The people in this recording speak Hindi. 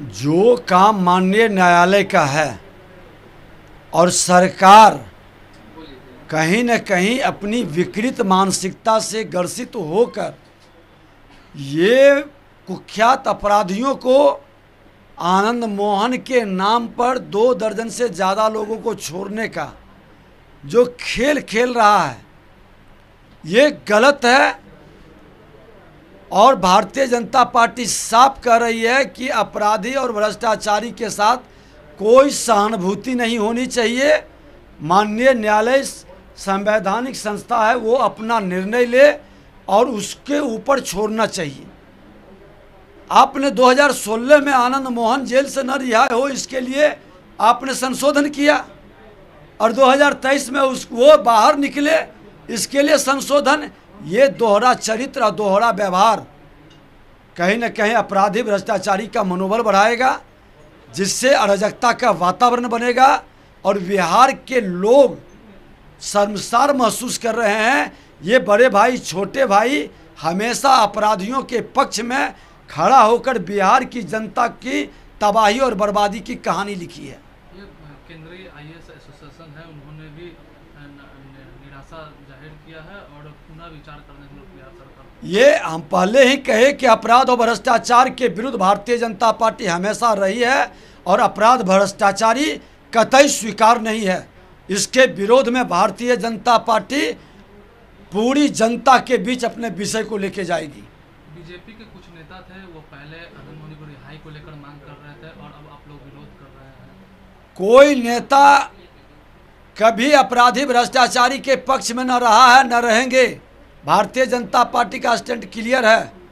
जो काम माननीय न्यायालय का है और सरकार कहीं न कहीं अपनी विकृत मानसिकता से ग्रसित होकर ये कुख्यात अपराधियों को आनंद मोहन के नाम पर दो दर्जन से ज़्यादा लोगों को छोड़ने का जो खेल खेल रहा है ये गलत है और भारतीय जनता पार्टी साफ कह रही है कि अपराधी और भ्रष्टाचारी के साथ कोई सहानुभूति नहीं होनी चाहिए माननीय न्यायालय संवैधानिक संस्था है वो अपना निर्णय ले और उसके ऊपर छोड़ना चाहिए आपने 2016 में आनंद मोहन जेल से न रिहा हो इसके लिए आपने संशोधन किया और 2023 में उस वो बाहर निकले इसके लिए संशोधन ये दोहरा चरित्र और दोहरा व्यवहार कहीं ना कहीं अपराधी भ्रष्टाचारी का मनोबल बढ़ाएगा जिससे अराजकता का वातावरण बनेगा और बिहार के लोग शर्मसार महसूस कर रहे हैं ये बड़े भाई छोटे भाई हमेशा अपराधियों के पक्ष में खड़ा होकर बिहार की जनता की तबाही और बर्बादी की कहानी लिखी है केंद्रीय आई एस एसोसिएशन है उन्होंने भी ये हम पहले ही कहे कि अपराध और भ्रष्टाचार के विरुद्ध भारतीय जनता पार्टी हमेशा रही है और अपराध भ्रष्टाचारी कतई स्वीकार नहीं है इसके विरोध में भारतीय जनता पार्टी पूरी जनता के बीच अपने विषय को लेके जाएगी बीजेपी के कुछ नेता थे वो पहले को रिहाई को लेकर मांग कर रहे थे और अब आप लोग विरोध कर रहे हैं कोई नेता कभी अपराधी भ्रष्टाचारी के पक्ष में न रहा है न रहेंगे भारतीय जनता पार्टी का स्टैंड क्लियर है